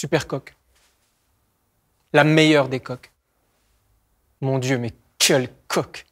Super coque. La meilleure des coques. Mon Dieu, mais quelle coque